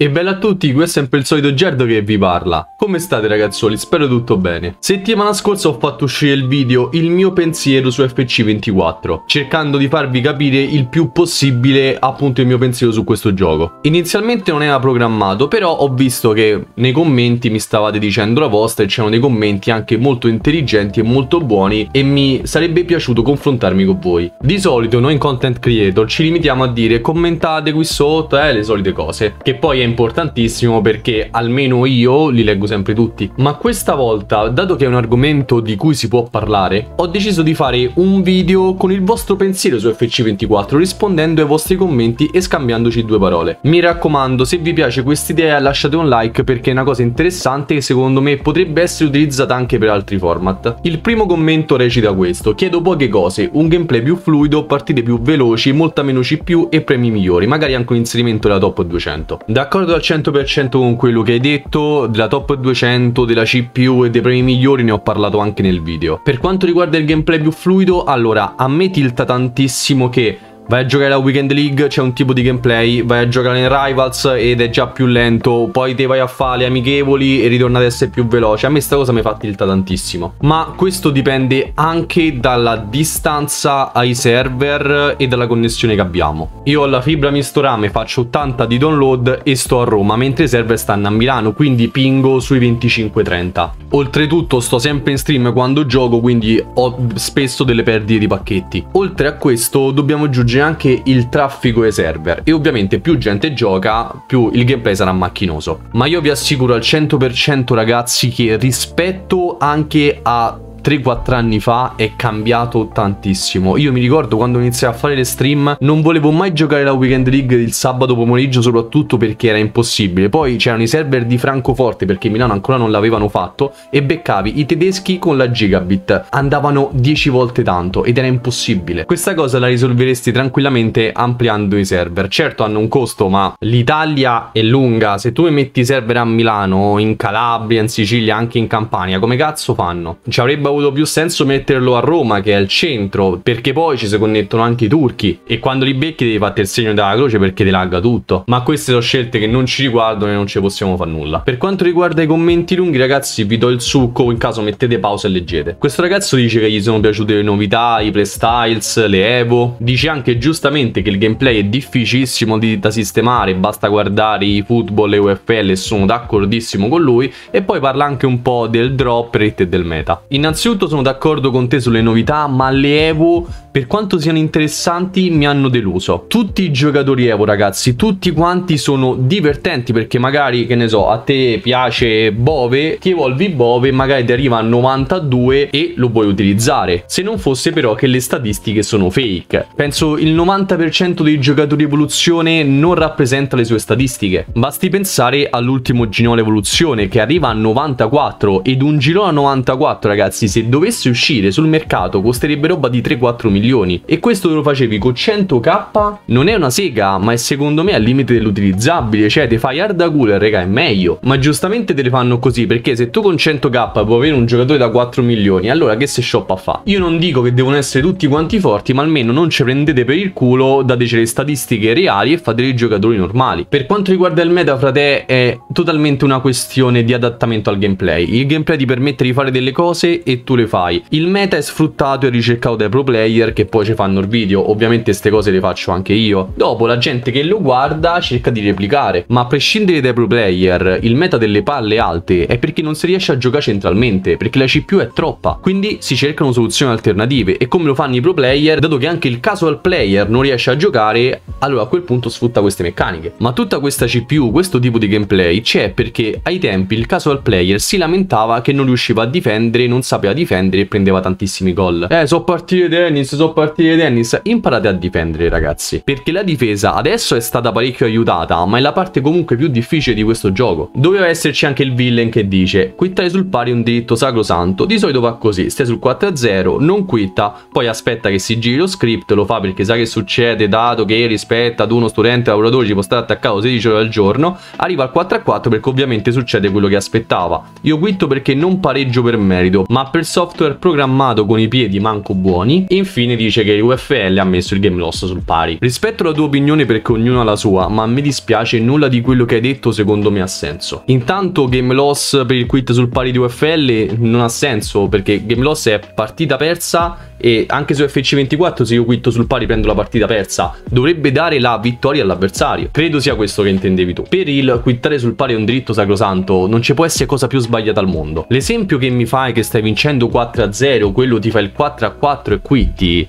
E bella a tutti, qui è sempre il solito Gerdo che vi parla. Come state ragazzuoli? Spero tutto bene. Settimana scorsa ho fatto uscire il video Il mio pensiero su FC24, cercando di farvi capire il più possibile appunto il mio pensiero su questo gioco. Inizialmente non era programmato, però ho visto che nei commenti mi stavate dicendo la vostra e c'erano dei commenti anche molto intelligenti e molto buoni e mi sarebbe piaciuto confrontarmi con voi. Di solito noi in content creator ci limitiamo a dire commentate qui sotto, eh, le solite cose, che poi è importantissimo perché almeno io li leggo sempre tutti. Ma questa volta, dato che è un argomento di cui si può parlare, ho deciso di fare un video con il vostro pensiero su FC24 rispondendo ai vostri commenti e scambiandoci due parole. Mi raccomando, se vi piace questa idea lasciate un like perché è una cosa interessante che secondo me potrebbe essere utilizzata anche per altri format. Il primo commento recita questo, chiedo poche cose, un gameplay più fluido, partite più veloci, molta meno CPU e premi migliori, magari anche un inserimento della top 200. D'accordo? d'accordo al 100% con quello che hai detto, della top 200, della CPU e dei premi migliori ne ho parlato anche nel video. Per quanto riguarda il gameplay più fluido, allora, a me tilta tantissimo che Vai a giocare la Weekend League, c'è un tipo di gameplay, vai a giocare in Rivals ed è già più lento, poi te vai a fare le amichevoli e ritorna ad essere più veloce. A me sta cosa mi fa tilta tantissimo. Ma questo dipende anche dalla distanza ai server e dalla connessione che abbiamo. Io ho la fibra misto rame, faccio 80 di download e sto a Roma, mentre i server stanno a Milano, quindi pingo sui 25-30. Oltretutto sto sempre in stream quando gioco, quindi ho spesso delle perdite di pacchetti. Oltre a questo dobbiamo aggiungere coinvolge anche il traffico ai server e ovviamente più gente gioca più il gameplay sarà macchinoso. Ma io vi assicuro al 100% ragazzi che rispetto anche a 3-4 anni fa è cambiato tantissimo. Io mi ricordo quando iniziai a fare le stream, non volevo mai giocare la Weekend League il sabato pomeriggio, soprattutto perché era impossibile. Poi c'erano i server di Francoforte perché Milano ancora non l'avevano fatto e beccavi i tedeschi con la gigabit. Andavano 10 volte tanto ed era impossibile. Questa cosa la risolveresti tranquillamente ampliando i server. Certo hanno un costo, ma l'Italia è lunga. Se tu mi metti i server a Milano, in Calabria, in Sicilia, anche in Campania, come cazzo fanno? Ci avrebbero avrebbe avuto più senso metterlo a Roma, che è al centro, perché poi ci si connettono anche i turchi. E quando li becchi devi fare il segno della croce perché ti lagga tutto. Ma queste sono scelte che non ci riguardano e non ci possiamo fare nulla. Per quanto riguarda i commenti lunghi, ragazzi, vi do il succo. In caso mettete pausa e leggete. Questo ragazzo dice che gli sono piaciute le novità, i playstyles, le Evo. Dice anche giustamente che il gameplay è difficilissimo da sistemare, basta guardare i football e UFL e sono d'accordissimo con lui. E poi parla anche un po' del drop rate e del meta. Innanzitutto Innanzitutto sono d'accordo con te sulle novità, ma le Evo, per quanto siano interessanti, mi hanno deluso. Tutti i giocatori Evo, ragazzi, tutti quanti sono divertenti perché magari, che ne so, a te piace Bove, ti evolvi Bove, magari ti arriva a 92 e lo puoi utilizzare. Se non fosse però che le statistiche sono fake. Penso il 90% dei giocatori evoluzione non rappresenta le sue statistiche. Basti pensare all'ultimo girone evoluzione che arriva a 94 ed un girone a 94, ragazzi, se dovesse uscire sul mercato costerebbe roba di 3-4 milioni e questo lo facevi con 100k non è una sega ma è secondo me al limite dell'utilizzabile cioè te fai hard da e regà è meglio ma giustamente te le fanno così perché se tu con 100k puoi avere un giocatore da 4 milioni allora che se shop a fa? Io non dico che devono essere tutti quanti forti ma almeno non ci prendete per il culo dateci le statistiche reali e fate dei giocatori normali per quanto riguarda il meta frate è totalmente una questione di adattamento al gameplay il gameplay ti permette di fare delle cose e tu le fai. Il meta è sfruttato e ricercato dai pro player che poi ci fanno il video, ovviamente queste cose le faccio anche io. Dopo la gente che lo guarda cerca di replicare, ma a prescindere dai pro player, il meta delle palle alte è perché non si riesce a giocare centralmente, perché la CPU è troppa, quindi si cercano soluzioni alternative e come lo fanno i pro player, dato che anche il casual player non riesce a giocare, allora a quel punto sfrutta queste meccaniche. Ma tutta questa CPU, questo tipo di gameplay c'è perché ai tempi il casual player si lamentava che non riusciva a difendere non sapeva sapeva difendere e prendeva tantissimi gol. Eh, so partire Dennis, so partire Dennis. Imparate a difendere, ragazzi. Perché la difesa adesso è stata parecchio aiutata, ma è la parte comunque più difficile di questo gioco. Doveva esserci anche il villain che dice quitta sul pari un diritto sacrosanto. Di solito va così, stai sul 4-0, non quitta, poi aspetta che si giri lo script, lo fa perché sa che succede, dato che rispetto ad uno studente lavoratore ci può stare attaccato 16 ore al giorno, arriva al 4-4 perché ovviamente succede quello che aspettava. Io quitto perché non pareggio per merito, ma per il software programmato con i piedi manco buoni e infine dice che UFL ha messo il game loss sul pari. Rispetto alla tua opinione perché ognuno ha la sua, ma mi dispiace nulla di quello che hai detto secondo me ha senso. Intanto game loss per il quit sul pari di UFL non ha senso perché game loss è partita persa e anche su FC24 se io quitto sul pari prendo la partita persa dovrebbe dare la vittoria all'avversario credo sia questo che intendevi tu per il quittare sul pari è un diritto sacrosanto non ci può essere cosa più sbagliata al mondo l'esempio che mi fai che stai vincendo vincendo 4 a 0 quello ti fa il 4 a 4 e qui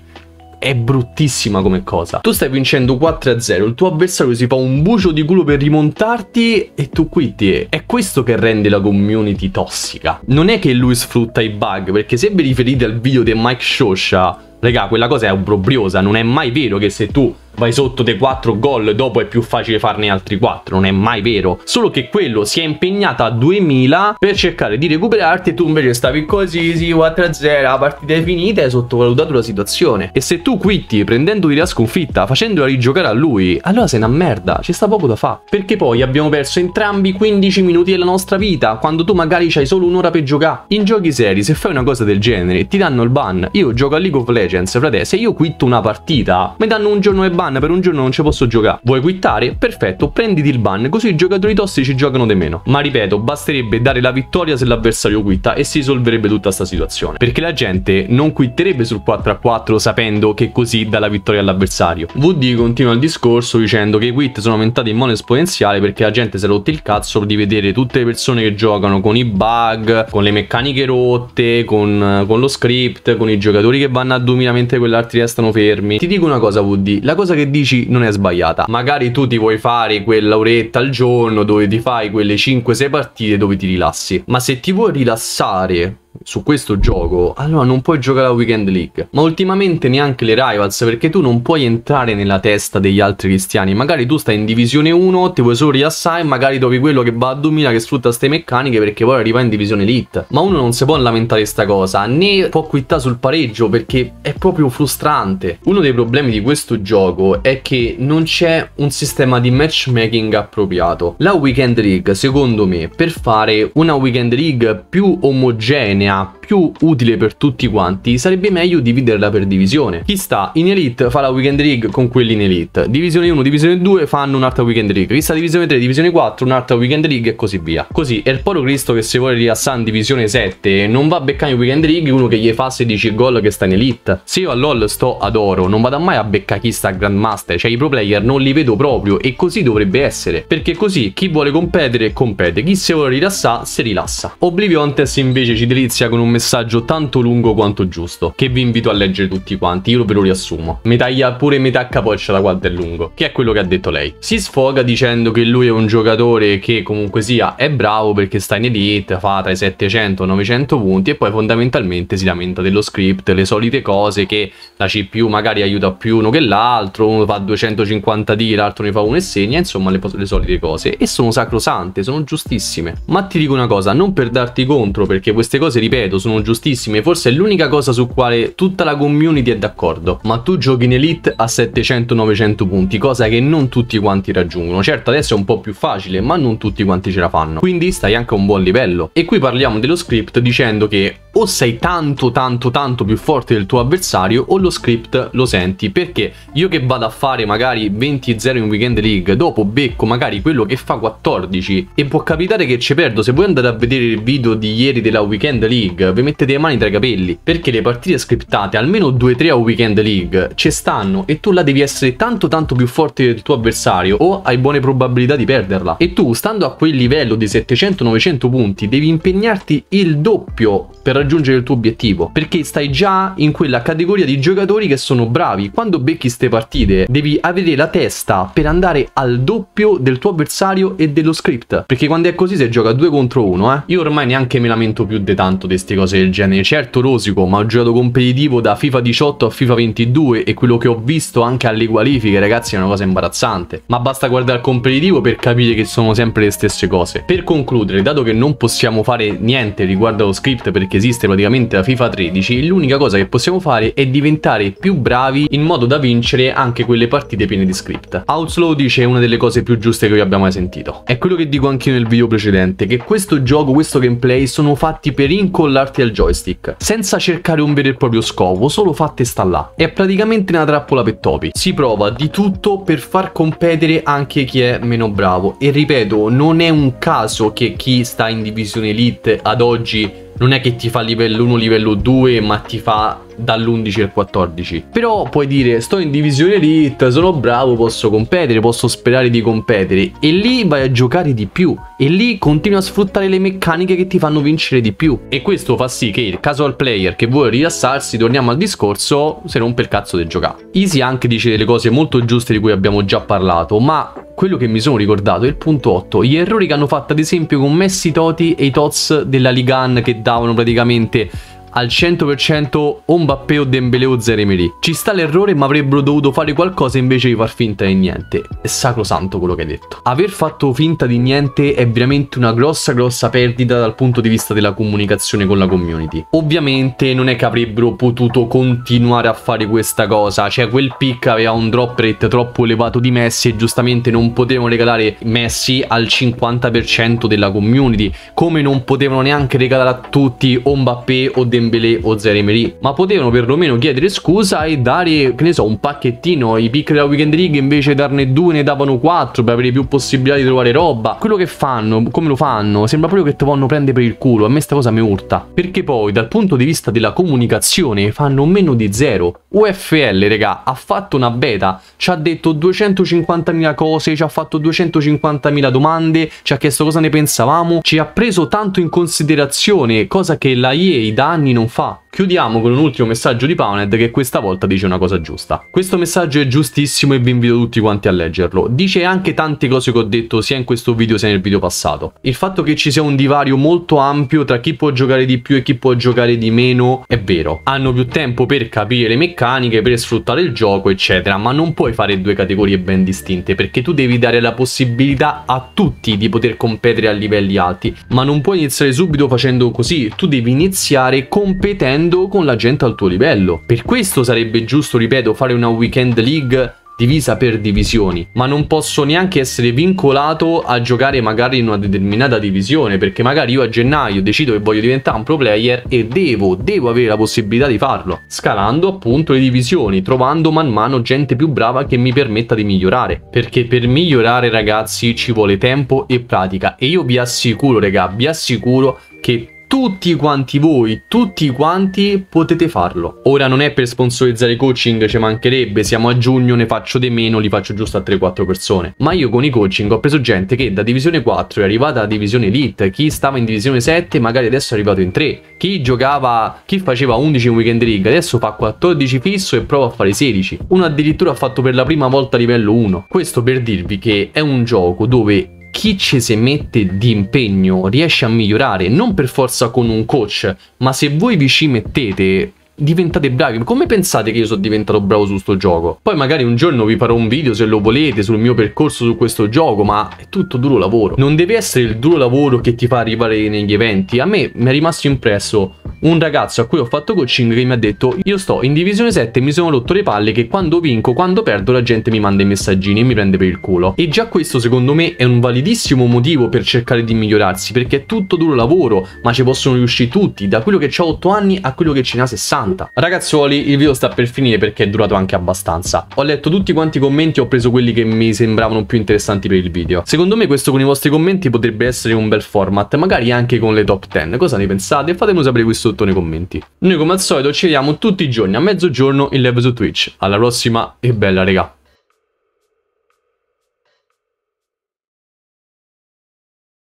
È bruttissima come cosa. Tu stai vincendo 4 a 0, il tuo avversario si fa un bucio di culo per rimontarti e tu quitti. È questo che rende la community tossica. Non è che lui sfrutta i bug, perché se vi riferite al video di Mike Shosha, raga, quella cosa è obbrobriosa. Non è mai vero che se tu vai sotto dei 4 gol, dopo è più facile farne altri 4, non è mai vero. Solo che quello si è impegnato a 2000 per cercare di recuperarti e tu invece stavi così, sì, 4-0, la partita è finita, hai sottovalutato la situazione. E se tu quitti prendendoti la sconfitta, facendola rigiocare a lui, allora sei una merda, ci sta poco da fare. Perché poi abbiamo perso entrambi 15 minuti della nostra vita, quando tu magari c'hai solo un'ora per giocare. In giochi seri, se fai una cosa del genere, ti danno il ban. Io gioco a League of Legends, frate, se io quitto una partita, mi danno un giorno e ban ban per un giorno non ci posso giocare. Vuoi quittare? Perfetto, prenditi il ban, così i giocatori tossici giocano di meno. Ma ripeto, basterebbe dare la vittoria se l'avversario quitta e si risolverebbe tutta questa situazione. Perché la gente non quitterebbe sul 4 a 4 sapendo che così dà la vittoria all'avversario. VD continua il discorso dicendo che i quit sono aumentati in modo esponenziale perché la gente si è rotta il cazzo di vedere tutte le persone che giocano con i bug, con le meccaniche rotte, con, con lo script, con i giocatori che vanno a 2000 mentre quelli restano fermi. Ti dico una cosa, VD, la cosa che che dici non è sbagliata. Magari tu ti vuoi fare quell'oretta al giorno dove ti fai quelle 5-6 partite dove ti rilassi. Ma se ti vuoi rilassare su questo gioco, allora non puoi giocare la Weekend League. Ma ultimamente neanche le Rivals, perché tu non puoi entrare nella testa degli altri cristiani. Magari tu stai in Divisione 1, ti vuoi solo rilassare, magari trovi quello che va a 2000 che sfrutta queste meccaniche perché poi arriva in Divisione Elite. Ma uno non si può lamentare sta cosa, né può quittare sul pareggio perché è proprio frustrante. Uno dei problemi di questo gioco è che non c'è un sistema di matchmaking appropriato. La Weekend League, secondo me, per fare una Weekend League più omogenea DNA più utile per tutti quanti, sarebbe meglio dividerla per divisione. Chi sta in Elite fa la Weekend League con quelli in Elite, Divisione 1, Divisione 2 fanno un'altra Weekend League, chi sta Divisione 3, Divisione 4, un'altra Weekend League e così via. Così è il Polo Cristo che se vuole rilassare in Divisione 7 non va a beccare in Weekend League uno che gli fa 16 gol che sta in Elite. Se io a LoL sto ad oro, non vado mai a beccare chi sta a Grandmaster, cioè i pro player non li vedo proprio e così dovrebbe essere, perché così chi vuole competere compete, chi se vuole rilassare si rilassa. Obliviontes invece ci delizia inizia con un messaggio tanto lungo quanto giusto, che vi invito a leggere tutti quanti, io ve lo riassumo. Mi pure metà capoccia da quanto è lungo, che è quello che ha detto lei. Si sfoga dicendo che lui è un giocatore che comunque sia è bravo perché sta in elite, fa tra i 700 e 900 punti e poi fondamentalmente si lamenta dello script, le solite cose che la CPU magari aiuta più uno che l'altro, uno fa 250 di, l'altro ne fa uno e segna, insomma le, le solite cose. E sono sacrosante, sono giustissime. Ma ti dico una cosa, non per darti contro perché queste cose cose, ripeto, sono giustissime, forse è l'unica cosa su quale tutta la community è d'accordo, ma tu giochi in Elite a 700-900 punti, cosa che non tutti quanti raggiungono. Certo, adesso è un po' più facile, ma non tutti quanti ce la fanno. Quindi stai anche a un buon livello. E qui parliamo dello script dicendo che o sei tanto tanto tanto più forte del tuo avversario o lo script lo senti perché io che vado a fare magari 20-0 in weekend league dopo becco magari quello che fa 14 e può capitare che ci perdo se voi andate a vedere il video di ieri della weekend league vi mettete le mani tra i capelli perché le partite scriptate almeno 2-3 a weekend league ci stanno e tu la devi essere tanto tanto più forte del tuo avversario o hai buone probabilità di perderla e tu stando a quel livello di 700-900 punti devi impegnarti il doppio per raggiungere raggiungere il tuo obiettivo, perché stai già in quella categoria di giocatori che sono bravi. Quando becchi queste partite devi avere la testa per andare al doppio del tuo avversario e dello script, perché quando è così si gioca 2 contro 1, eh. Io ormai neanche me lamento più di tanto di queste cose del genere. Certo rosico, ma ho giocato competitivo da FIFA 18 a FIFA 22 e quello che ho visto anche alle qualifiche, ragazzi, è una cosa imbarazzante. Ma basta guardare il competitivo per capire che sono sempre le stesse cose. Per concludere, dato che non possiamo fare niente riguardo allo script perché esiste esiste praticamente la FIFA 13, l'unica cosa che possiamo fare è diventare più bravi in modo da vincere anche quelle partite piene di script. Outslow dice una delle cose più giuste che io abbia mai sentito. È quello che dico anch'io nel video precedente, che questo gioco, questo gameplay sono fatti per incollarti al joystick, senza cercare un vero e proprio scopo, solo fatte sta là. È praticamente una trappola per topi. Si prova di tutto per far competere anche chi è meno bravo. E ripeto, non è un caso che chi sta in divisione elite ad oggi non è che ti fa livello 1, livello 2, ma ti fa dall'11 al 14. Però puoi dire sto in divisione elite, sono bravo, posso competere, posso sperare di competere e lì vai a giocare di più e lì continui a sfruttare le meccaniche che ti fanno vincere di più. E questo fa sì che il casual player che vuole rilassarsi, torniamo al discorso, se non per cazzo del giocare. Easy anche dice delle cose molto giuste di cui abbiamo già parlato, ma quello che mi sono ricordato è il punto 8, gli errori che hanno fatto ad esempio con Messi Toti e i Tots della Ligan che davano praticamente al 100% o Mbappé o Dembélé o Zeremeli. Ci sta l'errore ma avrebbero dovuto fare qualcosa invece di far finta di niente. È sacrosanto quello che hai detto. Aver fatto finta di niente è veramente una grossa grossa perdita dal punto di vista della comunicazione con la community. Ovviamente non è che avrebbero potuto continuare a fare questa cosa, cioè quel pick aveva un drop rate troppo elevato di Messi e giustamente non potevano regalare Messi al 50% della community, come non potevano neanche regalare a tutti o Mbappé o Dembélé Dembélé o Zé Emery, ma potevano perlomeno chiedere scusa e dare, che ne so, un pacchettino. I pick della Weekend League invece darne due ne davano quattro per avere più possibilità di trovare roba. Quello che fanno, come lo fanno, sembra proprio che ti vanno prendere per il culo. A me sta cosa mi urta. Perché poi, dal punto di vista della comunicazione, fanno meno di zero. UFL, regà, ha fatto una beta, ci ha detto 250.000 cose, ci ha fatto 250.000 domande, ci ha chiesto cosa ne pensavamo, ci ha preso tanto in considerazione, cosa che la EA da anni Giovanni non fa. Chiudiamo con un ultimo messaggio di Pawned che questa volta dice una cosa giusta. Questo messaggio è giustissimo e vi invito tutti quanti a leggerlo. Dice anche tante cose che ho detto sia in questo video sia nel video passato. Il fatto che ci sia un divario molto ampio tra chi può giocare di più e chi può giocare di meno è vero. Hanno più tempo per capire le meccaniche, per sfruttare il gioco, eccetera, ma non puoi fare due categorie ben distinte perché tu devi dare la possibilità a tutti di poter competere a livelli alti, ma non puoi iniziare subito facendo così, tu devi iniziare con competendo con la gente al tuo livello. Per questo sarebbe giusto, ripeto, fare una weekend league divisa per divisioni, ma non posso neanche essere vincolato a giocare magari in una determinata divisione, perché magari io a gennaio decido che voglio diventare un pro player e devo, devo avere la possibilità di farlo, scalando appunto le divisioni, trovando man mano gente più brava che mi permetta di migliorare, perché per migliorare ragazzi ci vuole tempo e pratica e io vi assicuro, raga, vi assicuro che tutti quanti voi, tutti quanti potete farlo. Ora non è per sponsorizzare i coaching, ci mancherebbe, siamo a giugno, ne faccio di meno, li faccio giusto a 3-4 persone. Ma io con i coaching ho preso gente che da divisione 4 è arrivata a divisione elite, chi stava in divisione 7 magari adesso è arrivato in 3, chi giocava, chi faceva 11 in weekend league adesso fa 14 fisso e prova a fare 16. Uno addirittura ha fatto per la prima volta livello 1. Questo per dirvi che è un gioco dove chi ci si mette di impegno riesce a migliorare, non per forza con un coach, ma se voi vi ci mettete diventate bravi. Come pensate che io sono diventato bravo su questo gioco? Poi magari un giorno vi farò un video se lo volete sul mio percorso su questo gioco, ma è tutto duro lavoro. Non deve essere il duro lavoro che ti fa arrivare negli eventi. A me mi è rimasto impresso un ragazzo a cui ho fatto coaching che mi ha detto io sto in divisione 7 e mi sono rotto le palle che quando vinco, quando perdo la gente mi manda i messaggini e mi prende per il culo. E già questo secondo me è un validissimo motivo per cercare di migliorarsi perché è tutto duro lavoro ma ci possono riuscire tutti da quello che ho 8 anni a quello che ce ne ha 60. Ragazzuoli il video sta per finire perché è durato anche abbastanza. Ho letto tutti quanti i commenti e ho preso quelli che mi sembravano più interessanti per il video. Secondo me questo con i vostri commenti potrebbe essere un bel format magari anche con le top 10. Cosa ne pensate? Fatemi sapere questo sotto nei commenti. Noi come al solito ci vediamo tutti i giorni a mezzogiorno in live su Twitch. Alla prossima e bella regà!